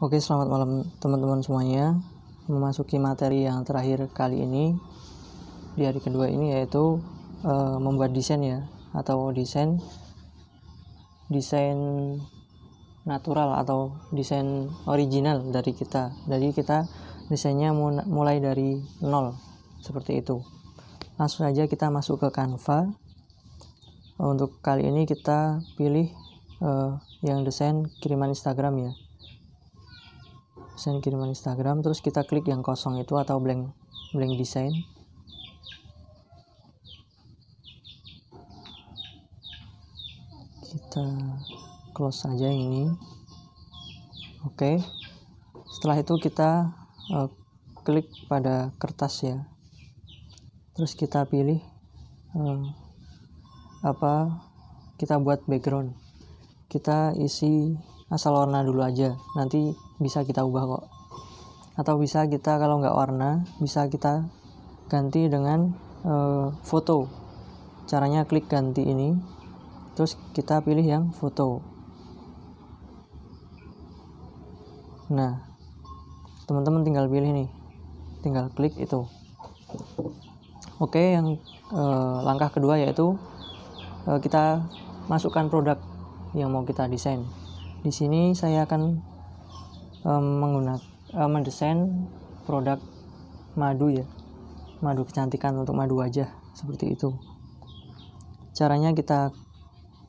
Oke, selamat malam teman-teman semuanya. Memasuki materi yang terakhir kali ini di hari kedua ini yaitu e, membuat desain ya atau desain desain natural atau desain original dari kita. Jadi kita desainnya mulai dari nol seperti itu. Langsung aja kita masuk ke Canva. Untuk kali ini kita pilih e, yang desain kiriman Instagram ya desain kiriman Instagram terus kita klik yang kosong itu atau blank blank design kita close aja ini oke okay. setelah itu kita uh, klik pada kertas ya terus kita pilih uh, apa kita buat background kita isi asal warna dulu aja nanti bisa kita ubah kok atau bisa kita kalau nggak warna bisa kita ganti dengan e, foto caranya klik ganti ini terus kita pilih yang foto nah teman-teman tinggal pilih nih tinggal klik itu oke yang e, langkah kedua yaitu e, kita masukkan produk yang mau kita desain di sini saya akan um, menggunakan um, mendesain produk madu ya madu kecantikan untuk madu wajah seperti itu caranya kita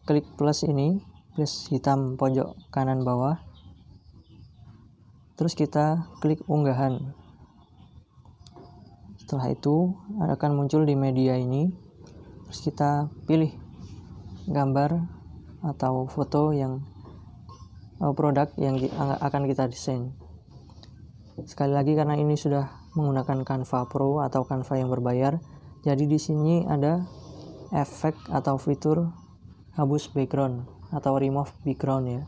klik plus ini plus hitam pojok kanan bawah terus kita klik unggahan setelah itu akan muncul di media ini terus kita pilih gambar atau foto yang Eh, produk yang akan kita desain. Sekali lagi karena ini sudah menggunakan Canva Pro atau Canva yang berbayar, jadi di sini ada efek atau fitur hapus background atau remove background ya.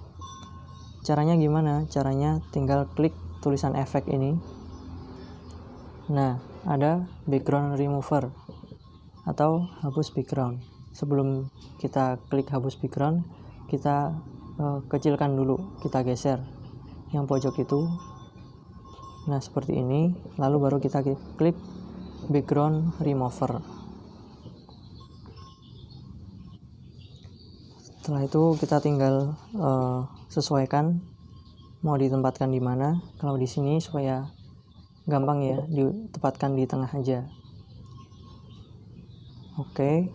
Caranya gimana? Caranya tinggal klik tulisan efek ini. Nah, ada background remover atau hapus background. Sebelum kita klik hapus background, kita Eh, kecilkan dulu kita geser yang pojok itu nah seperti ini lalu baru kita klik background remover setelah itu kita tinggal uh, sesuaikan mau ditempatkan di mana kalau di sini supaya gampang ya ditempatkan di tengah aja oke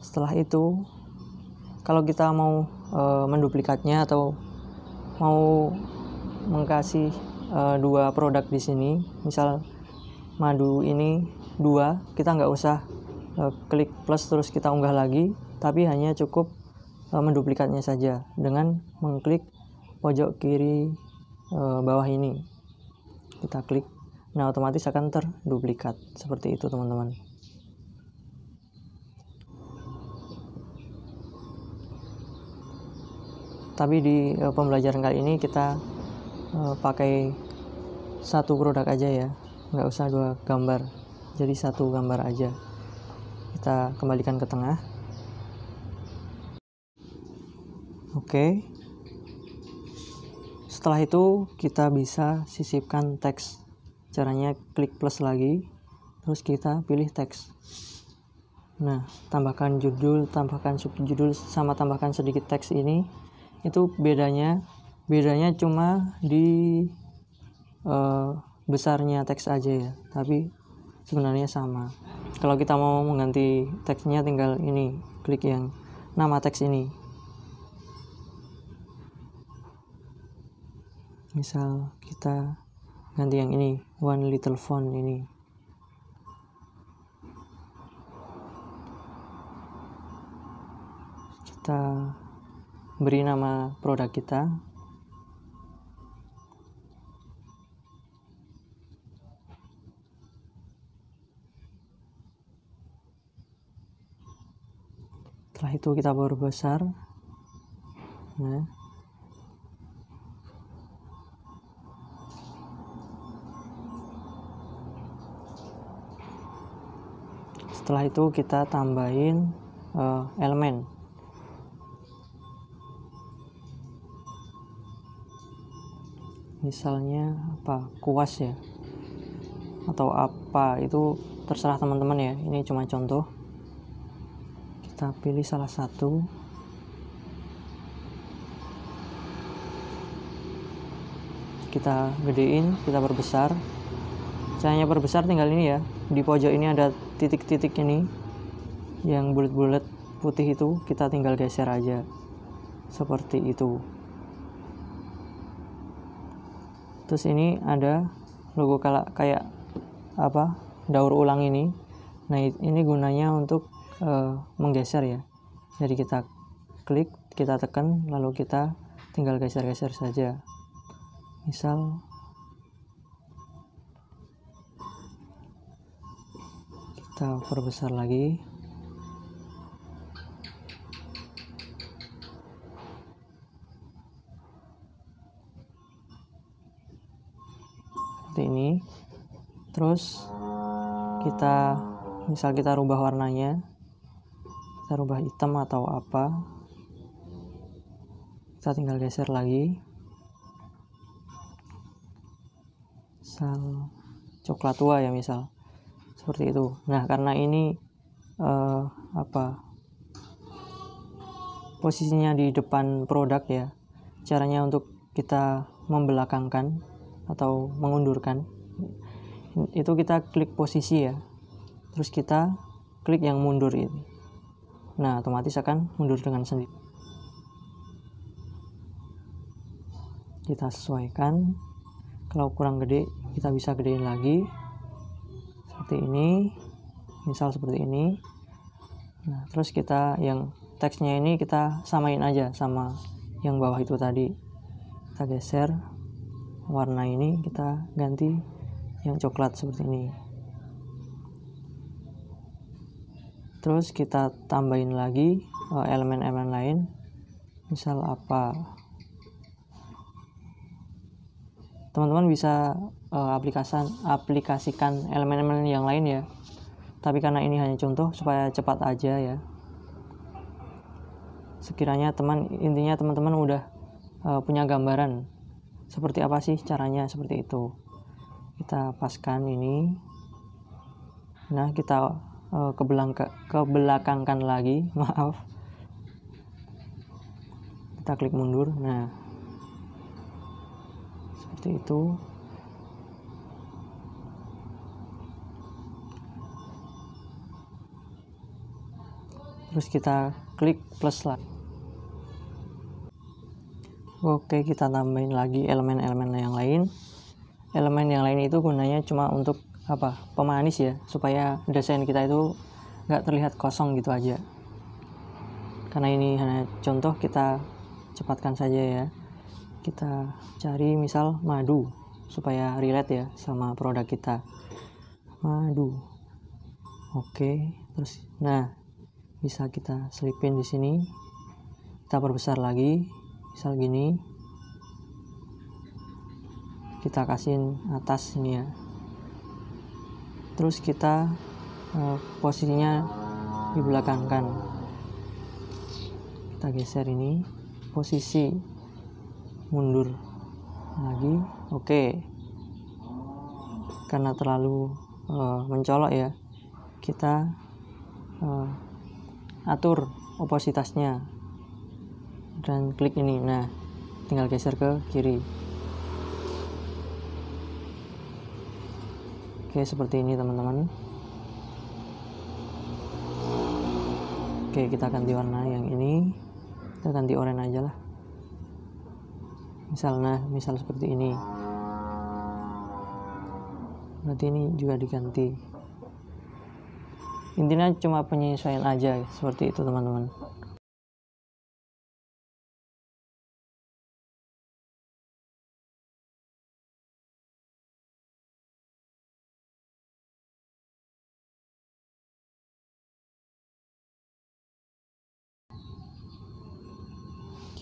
setelah itu kalau kita mau uh, menduplikatnya atau mau mengkasih uh, dua produk di sini misal madu ini dua kita nggak usah uh, klik plus terus kita unggah lagi tapi hanya cukup uh, menduplikatnya saja dengan mengklik pojok kiri uh, bawah ini kita klik nah otomatis akan terduplikat seperti itu teman-teman tapi di uh, pembelajaran kali ini kita uh, pakai satu produk aja ya nggak usah dua gambar jadi satu gambar aja kita kembalikan ke tengah oke okay. setelah itu kita bisa sisipkan teks caranya klik plus lagi terus kita pilih teks nah tambahkan judul tambahkan subjudul sama tambahkan sedikit teks ini itu bedanya bedanya cuma di uh, besarnya teks aja ya tapi sebenarnya sama kalau kita mau mengganti teksnya tinggal ini klik yang nama teks ini misal kita ganti yang ini one little phone ini kita beri nama produk kita setelah itu kita baru besar nah setelah itu kita tambahin uh, elemen misalnya apa kuas ya atau apa itu terserah teman-teman ya ini cuma contoh kita pilih salah satu kita gedein kita perbesar caranya perbesar tinggal ini ya di pojok ini ada titik-titik ini yang bulat-bulat putih itu kita tinggal geser aja seperti itu terus ini ada logo kayak apa daur ulang ini nah ini gunanya untuk e, menggeser ya jadi kita klik kita tekan lalu kita tinggal geser-geser saja misal kita perbesar lagi terus kita misal kita rubah warnanya kita rubah hitam atau apa kita tinggal geser lagi misal coklat tua ya misal seperti itu nah karena ini uh, apa posisinya di depan produk ya caranya untuk kita membelakangkan atau mengundurkan itu kita klik posisi ya terus kita klik yang mundur ini nah otomatis akan mundur dengan sendiri kita sesuaikan kalau kurang gede kita bisa gedein lagi seperti ini misal seperti ini nah terus kita yang teksnya ini kita samain aja sama yang bawah itu tadi kita geser warna ini kita ganti yang coklat seperti ini terus kita tambahin lagi eh, elemen-elemen lain misal apa teman-teman bisa eh, aplikasikan aplikasikan elemen-elemen yang lain ya tapi karena ini hanya contoh supaya cepat aja ya sekiranya teman intinya teman-teman udah eh, punya gambaran seperti apa sih caranya seperti itu kita paskan ini nah kita uh, eh, ke belakangkan lagi maaf kita klik mundur nah seperti itu terus kita klik plus lagi oke kita tambahin lagi elemen-elemen yang lain elemen yang lain itu gunanya cuma untuk apa pemanis ya supaya desain kita itu nggak terlihat kosong gitu aja karena ini hanya contoh kita cepatkan saja ya kita cari misal madu supaya relate ya sama produk kita madu oke terus nah bisa kita selipin di sini kita perbesar lagi misal gini kita kasihin atas ini ya terus kita uh, posisinya di belakang kan kita geser ini posisi mundur lagi oke okay. karena terlalu uh, mencolok ya kita uh, atur opositasnya dan klik ini nah tinggal geser ke kiri Oke, seperti ini teman-teman. Oke, kita ganti warna yang ini. Kita ganti oranye aja lah. Misalnya, misal seperti ini. Berarti ini juga diganti. Intinya cuma penyesuaian aja seperti itu teman-teman.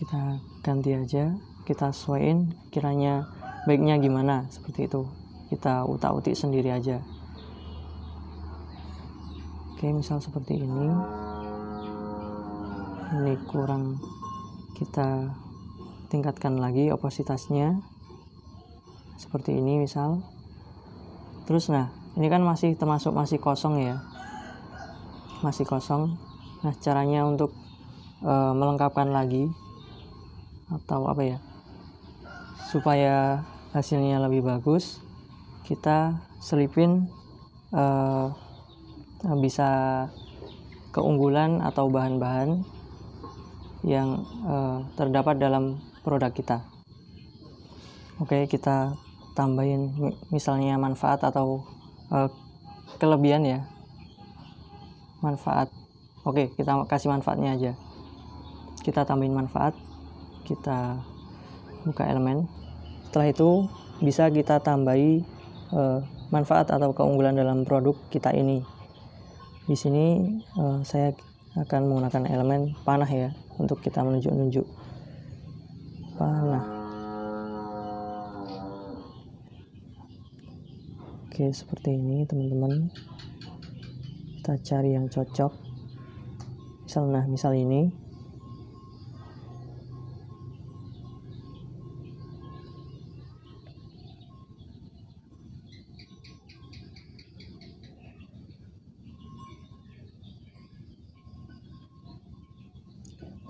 kita ganti aja kita sesuaiin kiranya baiknya gimana seperti itu kita utak-utik sendiri aja oke misal seperti ini ini kurang kita tingkatkan lagi opositasnya seperti ini misal terus nah ini kan masih termasuk masih kosong ya masih kosong nah caranya untuk e, melengkapkan lagi atau apa ya supaya hasilnya lebih bagus kita selipin uh, bisa keunggulan atau bahan-bahan yang uh, terdapat dalam produk kita oke kita tambahin misalnya manfaat atau uh, kelebihan ya manfaat oke kita kasih manfaatnya aja kita tambahin manfaat kita buka elemen setelah itu bisa kita tambahi uh, manfaat atau keunggulan dalam produk kita ini di sini uh, saya akan menggunakan elemen panah ya untuk kita menunjuk-nunjuk panah oke seperti ini teman-teman kita cari yang cocok misal nah misal ini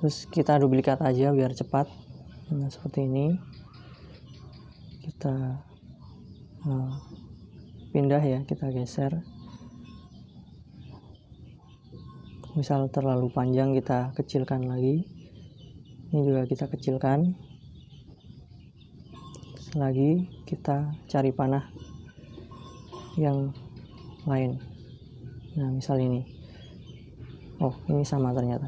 terus kita duplikat aja biar cepat nah seperti ini kita uh, pindah ya kita geser misal terlalu panjang kita kecilkan lagi ini juga kita kecilkan lagi kita cari panah yang lain nah misal ini oh ini sama ternyata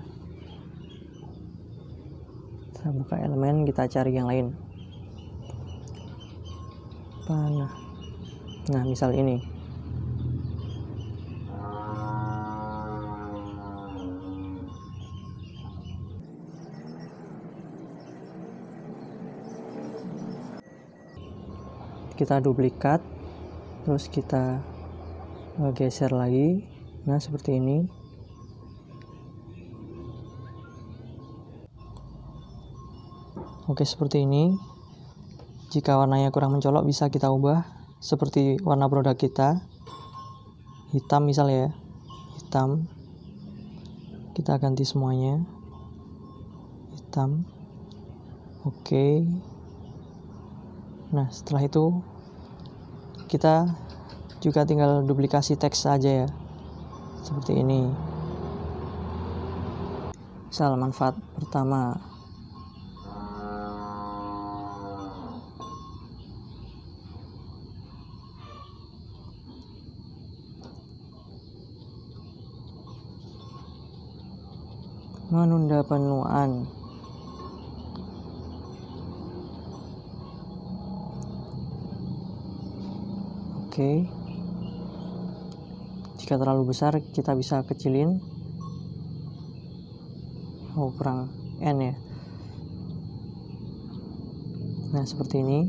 kita buka elemen kita cari yang lain panah ya? nah misal ini kita duplikat terus kita geser lagi nah seperti ini Oke, seperti ini. Jika warnanya kurang mencolok bisa kita ubah seperti warna produk kita. Hitam misalnya ya. Hitam. Kita ganti semuanya. Hitam. Oke. Nah, setelah itu kita juga tinggal duplikasi teks saja ya. Seperti ini. Misal manfaat pertama menunda penuaan oke jika terlalu besar kita bisa kecilin oh kurang n ya nah seperti ini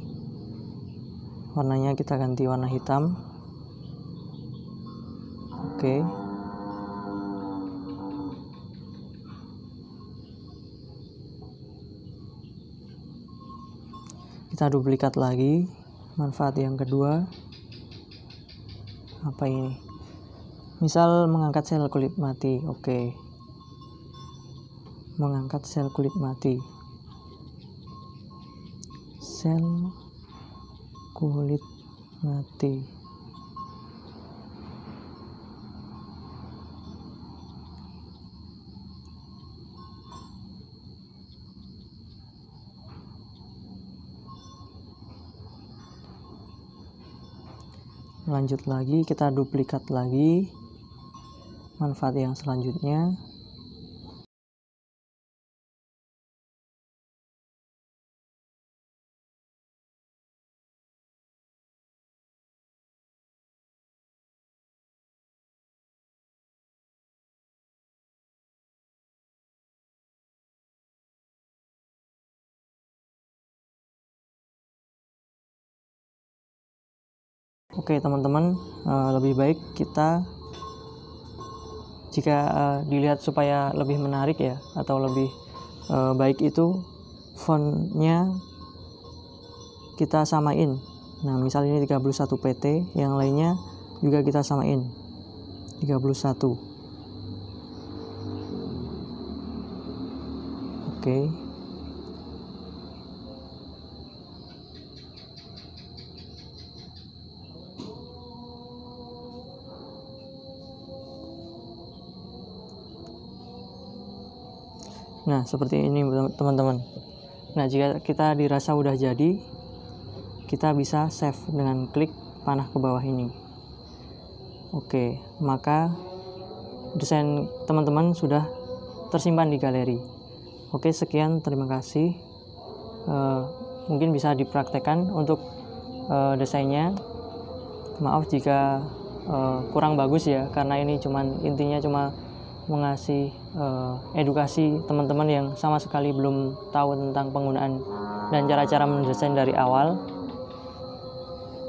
warnanya kita ganti warna hitam oke okay. kita duplikat lagi manfaat yang kedua apa ini misal mengangkat sel kulit mati oke okay. mengangkat sel kulit mati sel kulit mati lanjut lagi kita duplikat lagi manfaat yang selanjutnya Oke teman-teman, uh, lebih baik kita jika uh, dilihat supaya lebih menarik ya atau lebih uh, baik itu fontnya kita samain. Nah, misalnya ini 31 PT, yang lainnya juga kita samain. 31. Oke. Okay. Nah, seperti ini teman-teman. Nah, jika kita dirasa udah jadi, kita bisa save dengan klik panah ke bawah ini. Oke, maka desain teman-teman sudah tersimpan di galeri. Oke, sekian. Terima kasih. E, mungkin bisa dipraktekkan untuk e, desainnya. Maaf jika e, kurang bagus ya, karena ini cuman intinya cuma mengasih uh, edukasi teman-teman yang sama sekali belum tahu tentang penggunaan dan cara-cara mendesain dari awal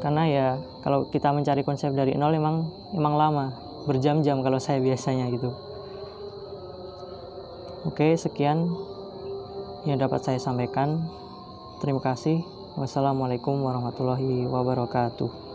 karena ya kalau kita mencari konsep dari nol emang emang lama berjam-jam kalau saya biasanya gitu oke sekian yang dapat saya sampaikan terima kasih wassalamualaikum warahmatullahi wabarakatuh